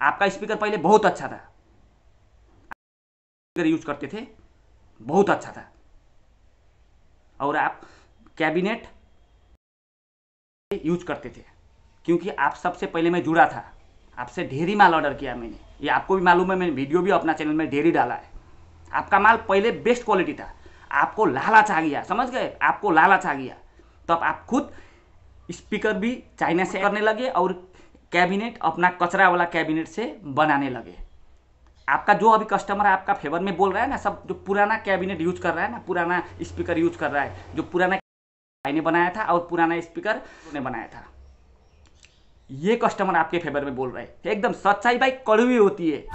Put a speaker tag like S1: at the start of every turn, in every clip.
S1: आपका स्पीकर पहले बहुत अच्छा था स्पीकर यूज करते थे बहुत अच्छा था और आप कैबिनेट यूज करते थे क्योंकि आप सबसे पहले मैं जुड़ा था आपसे ढेरी माल ऑर्डर किया मैंने ये आपको भी मालूम है मैंने वीडियो भी अपना चैनल में ढेरी डाला है आपका माल पहले बेस्ट क्वालिटी था आपको लालच आ गया समझ गए आपको लालच आ गया तब तो आप खुद स्पीकर भी चाइना से करने लगे और कैबिनेट अपना कचरा वाला कैबिनेट से बनाने लगे आपका जो अभी कस्टमर है आपका फेवर में बोल रहा है ना सब जो पुराना कैबिनेट यूज कर रहा है ना पुराना स्पीकर यूज कर रहा है जो पुराना भाई ने बनाया था और पुराना स्पीकर ने बनाया था ये कस्टमर आपके फेवर में बोल रहे हैं एकदम सच्चाई भाई कड़वी होती है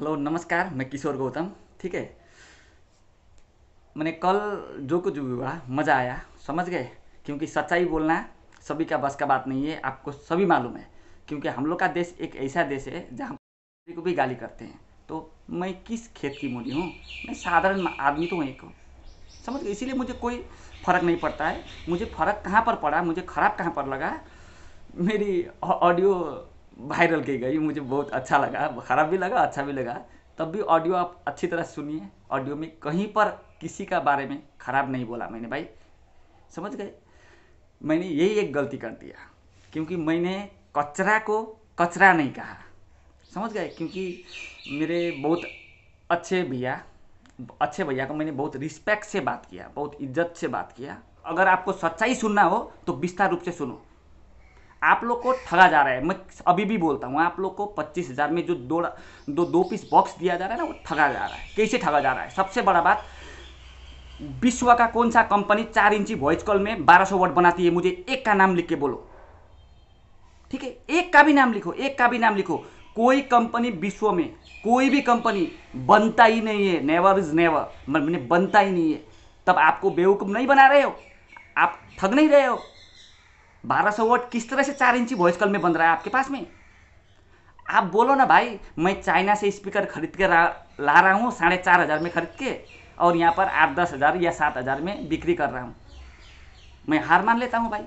S1: हेलो नमस्कार मैं किशोर गौतम ठीक है मैंने कल जो कुछ भी हुआ मज़ा आया समझ गए क्योंकि सच्चाई बोलना सभी का बस का बात नहीं है आपको सभी मालूम है क्योंकि हम लोग का देश एक ऐसा देश है जहाँ को भी गाली करते हैं तो मैं किस खेत की मूली हूँ मैं साधारण आदमी तो हूँ एक समझ गए इसीलिए मुझे कोई फ़र्क नहीं पड़ता है मुझे फ़र्क कहाँ पर पड़ा मुझे ख़राब कहाँ पर लगा मेरी ऑडियो वायरल की गई मुझे बहुत अच्छा लगा ख़राब भी लगा अच्छा भी लगा तब भी ऑडियो आप अच्छी तरह सुनिए ऑडियो में कहीं पर किसी का बारे में ख़राब नहीं बोला मैंने भाई समझ गए मैंने यही एक गलती कर दिया क्योंकि मैंने कचरा को कचरा नहीं कहा समझ गए क्योंकि मेरे बहुत अच्छे भैया अच्छे भैया को मैंने बहुत रिस्पेक्ट से बात किया बहुत इज्जत से बात किया अगर आपको सच्चाई सुनना हो तो विस्तार रूप से सुनो आप लोग को ठगा जा रहा है मैं अभी भी बोलता हूँ आप लोग को पच्चीस हज़ार में जो दो दो दो पीस बॉक्स दिया जा रहा है ना वो ठगा जा रहा है कैसे ठगा जा रहा है सबसे बड़ा बात विश्व का कौन सा कंपनी चार इंची वॉइस कॉल में बारह सौ वर्ड बनाती है मुझे एक का नाम लिख के बोलो ठीक है एक का भी नाम लिखो एक का भी नाम लिखो कोई कंपनी विश्व में कोई भी कंपनी बनता ही नहीं है नेवर इज नेवर मैंने बनता ही नहीं है तब आपको बेवकूफ़ नहीं बना रहे हो आप ठग नहीं रहे हो बारह सौ वोट किस तरह से चार इंची वॉइस कॉल में बन रहा है आपके पास में आप बोलो ना भाई मैं चाइना से स्पीकर खरीद के ला रहा हूँ साढ़े चार हज़ार में खरीद के और यहाँ पर आठ दस हज़ार या सात हज़ार में बिक्री कर रहा हूँ मैं हार मान लेता हूँ भाई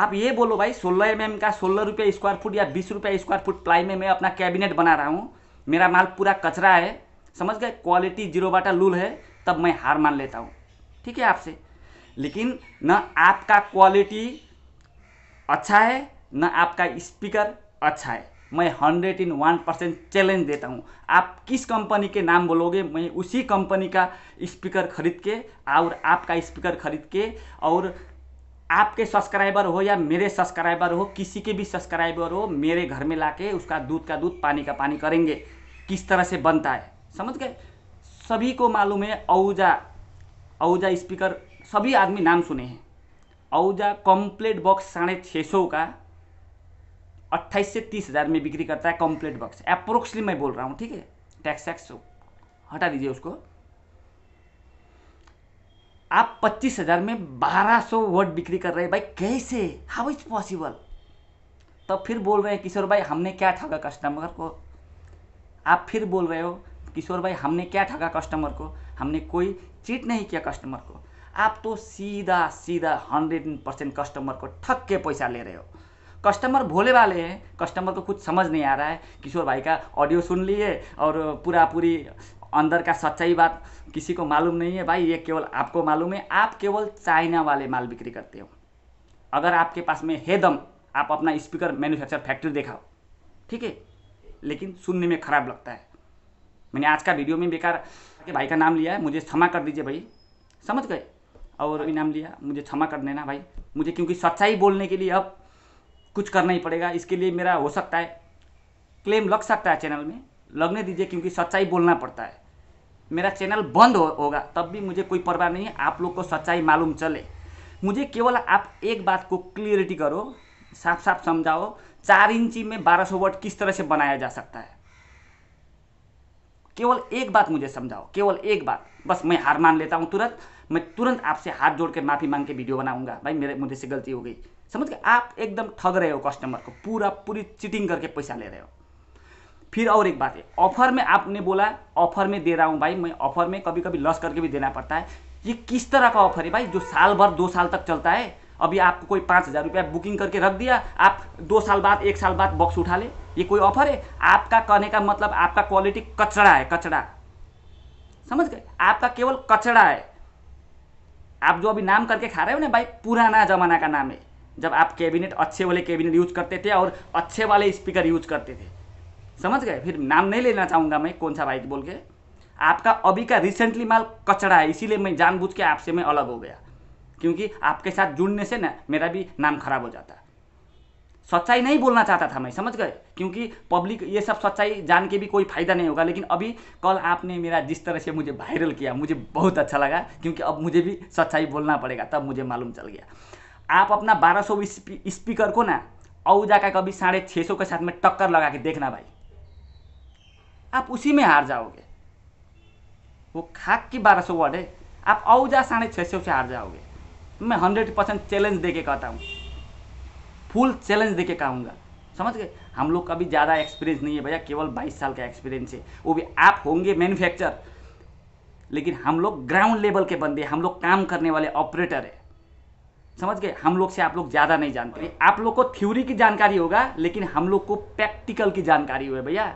S1: आप ये बोलो भाई सोलह एम एम का सोलह रुपये स्क्वायर फुट या बीस रुपये स्क्वायर फुट प्लाई में मैं अपना कैबिनेट बना रहा हूँ मेरा माल पूरा कचरा है समझ गए क्वालिटी जीरो बाटा लूल है तब मैं हार मान लेता हूँ ठीक है आपसे लेकिन न आपका क्वालिटी अच्छा है न आपका स्पीकर अच्छा है मैं hundred in one percent challenge देता हूँ आप किस कंपनी के नाम बोलोगे मैं उसी कंपनी का स्पीकर खरीद के और आपका स्पीकर खरीद के और आपके सब्सक्राइबर हो या मेरे सब्सक्राइबर हो किसी के भी सब्सक्राइबर हो मेरे घर में लाके उसका दूध का दूध पानी का पानी करेंगे किस तरह से बनता है समझ गए सभी को मालूम है औजा औजा स्पीकर सभी आदमी नाम सुने हैं औजा कम्प्लेट बॉक्स साढ़े छः सौ का अट्ठाईस से तीस हज़ार में बिक्री करता है कम्प्लेट बॉक्स अप्रोक्सली मैं बोल रहा हूँ ठीक है टैक्स टैक्स हटा दीजिए उसको आप पच्चीस हज़ार में बारह सौ वर्ड बिक्री कर रहे हैं भाई कैसे हाउ इज पॉसिबल तो फिर बोल रहे हैं किशोर भाई हमने क्या ठगा कस्टमर को आप फिर बोल रहे हो किशोर भाई हमने क्या ठगा कस्टमर को हमने कोई चीट नहीं किया कस्टमर को आप तो सीधा सीधा हंड्रेड परसेंट कस्टमर को ठक्के पैसा ले रहे हो कस्टमर भोले वाले हैं कस्टमर को कुछ समझ नहीं आ रहा है किशोर भाई का ऑडियो सुन लिए और पूरा पूरी अंदर का सच्चाई बात किसी को मालूम नहीं है भाई ये केवल आपको मालूम है आप केवल चाइना वाले माल बिक्री करते हो अगर आपके पास में है दम आप अपना स्पीकर मैन्युफैक्चर फैक्ट्री देखाओ ठीक है लेकिन सुनने में ख़राब लगता है मैंने आज का वीडियो में बेकार के भाई का नाम लिया है मुझे क्षमा कर दीजिए भाई समझ गए और इनाम लिया मुझे क्षमा कर देना भाई मुझे क्योंकि सच्चाई बोलने के लिए अब कुछ करना ही पड़ेगा इसके लिए मेरा हो सकता है क्लेम लग सकता है चैनल में लगने दीजिए क्योंकि सच्चाई बोलना पड़ता है मेरा चैनल बंद हो, होगा तब भी मुझे कोई परवाह नहीं है आप लोग को सच्चाई मालूम चले मुझे केवल आप एक बात को क्लियरिटी करो साफ साफ समझाओ चार इंची में 1200 वर्ड किस तरह से बनाया जा सकता है केवल एक बात मुझे समझाओ केवल एक बात बस मैं हार मान लेता हूँ तुरंत मैं तुरंत आपसे हाथ जोड़ के माफ़ी मांग के वीडियो बनाऊंगा भाई मेरे मुझे से गलती हो गई समझ के आप एकदम ठग रहे हो कस्टमर को पूरा पूरी चीटिंग करके पैसा ले रहे हो फिर और एक बात है ऑफर में आपने बोला ऑफर में दे रहा हूँ भाई मैं ऑफर में कभी कभी लॉस करके भी देना पड़ता है ये किस तरह का ऑफर है भाई जो साल भर दो साल तक चलता है अभी आपको कोई पाँच हज़ार रुपया बुकिंग करके रख दिया आप दो साल बाद एक साल बाद बॉक्स उठा ले ये कोई ऑफर है आपका कहने का मतलब आपका क्वालिटी कचड़ा है कचड़ा समझ गए आपका केवल कचड़ा है आप जो अभी नाम करके खा रहे हो ना भाई पुराना ज़माना का नाम है जब आप कैबिनेट अच्छे वाले कैबिनेट यूज करते थे और अच्छे वाले स्पीकर यूज करते थे समझ गए फिर नाम नहीं लेना चाहूँगा मैं कौन सा बाइक बोल के आपका अभी का रिसेंटली माल कचरा है इसीलिए मैं जानबूझ के आपसे मैं अलग हो गया क्योंकि आपके साथ जुड़ने से ना मेरा भी नाम खराब हो जाता सच्चाई नहीं बोलना चाहता था मैं समझ गए क्योंकि पब्लिक ये सब सच्चाई जान के भी कोई फायदा नहीं होगा लेकिन अभी कल आपने मेरा जिस तरह से मुझे वायरल किया मुझे बहुत अच्छा लगा क्योंकि अब मुझे भी सच्चाई बोलना पड़ेगा तब मुझे मालूम चल गया आप अपना बारह सौ स्पीकर को ना औजा का कभी साढ़े छः सौ के साथ में टक्कर लगा के देखना भाई आप उसी में हार जाओगे वो खाक की बारह सौ वर्ड है आप औजा साढ़े छः सौ से हार जाओगे मैं हंड्रेड परसेंट चैलेंज दे के कहता हूँ फुल चैलेंज दे के कहूँगा समझ गए हम लोग का भी ज़्यादा एक्सपीरियंस नहीं है भैया केवल 22 साल का एक्सपीरियंस है वो भी आप होंगे मैन्युफैक्चर लेकिन हम लोग ग्राउंड लेवल के बंदे हम लोग काम करने वाले ऑपरेटर है समझ गए हम लोग से आप लोग ज़्यादा नहीं जानते आप लोग को थ्योरी की जानकारी होगा लेकिन हम लोग को प्रैक्टिकल की जानकारी हो भैया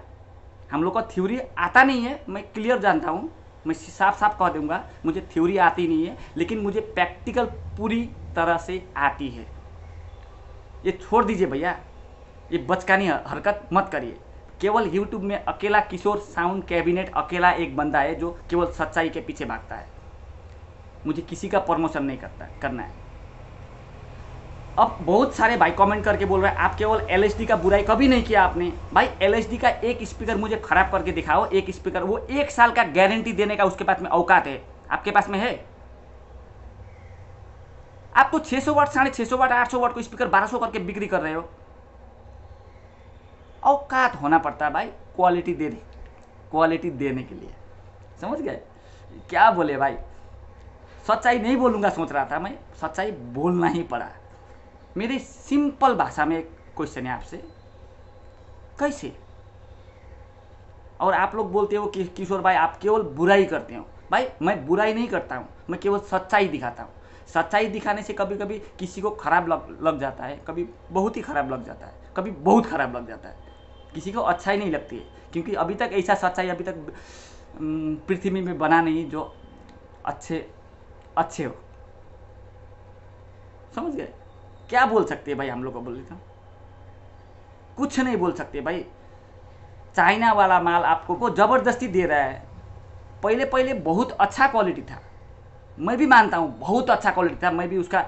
S1: हम लोग को थ्योरी आता नहीं है मैं क्लियर जानता हूँ मैं साफ साफ कह दूंगा मुझे थ्योरी आती नहीं है लेकिन मुझे प्रैक्टिकल पूरी तरह से आती है ये छोड़ दीजिए भैया ये बचकानी हरकत मत करिए केवल यूट्यूब में अकेला किशोर साउंड कैबिनेट अकेला एक बंदा है जो केवल सच्चाई के पीछे भागता है मुझे किसी का प्रमोशन नहीं करता करना है अब बहुत सारे भाई कमेंट करके बोल रहे हैं आप केवल एल का बुराई कभी नहीं किया आपने भाई एल का एक स्पीकर मुझे ख़राब करके दिखाओ एक स्पीकर वो एक साल का गारंटी देने का उसके पास में औकात है आपके पास में है आप तो 600 वाट साढ़े छः सौ वाट आठ सौ वाट को स्पीकर 1200 करके बिक्री कर रहे हो औकात होना पड़ता है भाई क्वालिटी देने क्वालिटी देने के लिए समझ गए क्या बोले भाई सच्चाई नहीं बोलूँगा सोच रहा था मैं सच्चाई बोलना ही पड़ा मेरे सिंपल भाषा में क्वेश्चन है आपसे कैसे और आप लोग बोलते हो कि किशोर भाई आप केवल बुराई करते हो भाई मैं बुराई नहीं करता हूँ मैं केवल सच्चाई दिखाता हूँ सच्चाई दिखाने से कभी कभी किसी को खराब लग लग जाता है कभी बहुत ही खराब लग जाता है कभी बहुत खराब लग जाता है किसी को अच्छाई नहीं लगती है क्योंकि अभी तक ऐसा सच्चाई अभी तक पृथ्वी में बना नहीं जो अच्छे अच्छे हो समझ गए क्या बोल सकते हैं भाई हम लोग को बोले तो कुछ नहीं बोल सकते भाई चाइना वाला माल आपको को ज़बरदस्ती दे रहा है पहले पहले बहुत अच्छा क्वालिटी था मैं भी मानता हूँ बहुत अच्छा क्वालिटी था मैं भी उसका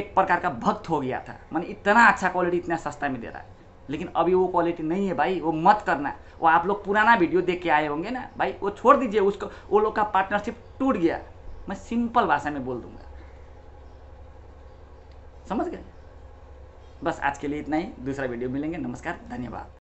S1: एक प्रकार का भक्त हो गया था मैंने इतना अच्छा क्वालिटी इतना सस्ता में दे रहा है लेकिन अभी वो क्वालिटी नहीं है भाई वो मत करना वो आप लोग पुराना वीडियो देख के आए होंगे ना भाई वो छोड़ दीजिए उसको वो लोग का पार्टनरशिप टूट गया मैं सिंपल भाषा में बोल दूंगा समझ गए बस आज के लिए इतना ही दूसरा वीडियो मिलेंगे नमस्कार धन्यवाद